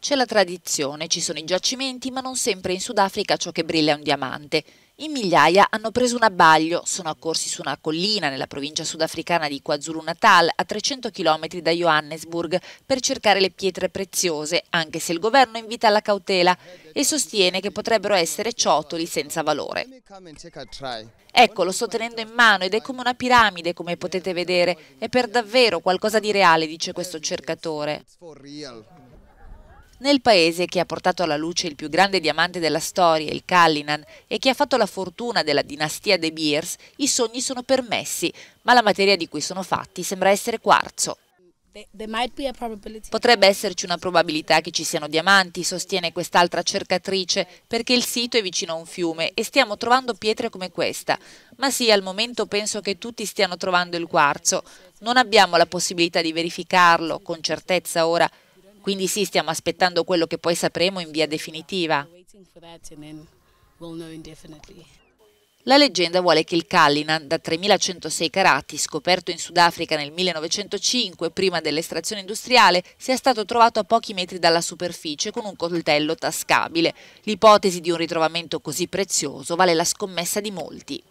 C'è la tradizione, ci sono i giacimenti, ma non sempre in Sudafrica ciò che brilla è un diamante. In migliaia hanno preso un abbaglio, sono accorsi su una collina nella provincia sudafricana di KwaZulu-Natal, a 300 km da Johannesburg, per cercare le pietre preziose, anche se il governo invita alla cautela e sostiene che potrebbero essere ciotoli senza valore. Ecco, lo sto tenendo in mano ed è come una piramide, come potete vedere. È per davvero qualcosa di reale, dice questo cercatore. Nel paese che ha portato alla luce il più grande diamante della storia, il Callinan, e che ha fatto la fortuna della dinastia De Beers, i sogni sono permessi, ma la materia di cui sono fatti sembra essere quarzo. Potrebbe esserci una probabilità che ci siano diamanti, sostiene quest'altra cercatrice, perché il sito è vicino a un fiume e stiamo trovando pietre come questa. Ma sì, al momento penso che tutti stiano trovando il quarzo. Non abbiamo la possibilità di verificarlo con certezza ora, quindi sì, stiamo aspettando quello che poi sapremo in via definitiva. La leggenda vuole che il Callinan, da 3106 carati, scoperto in Sudafrica nel 1905, prima dell'estrazione industriale, sia stato trovato a pochi metri dalla superficie con un coltello tascabile. L'ipotesi di un ritrovamento così prezioso vale la scommessa di molti.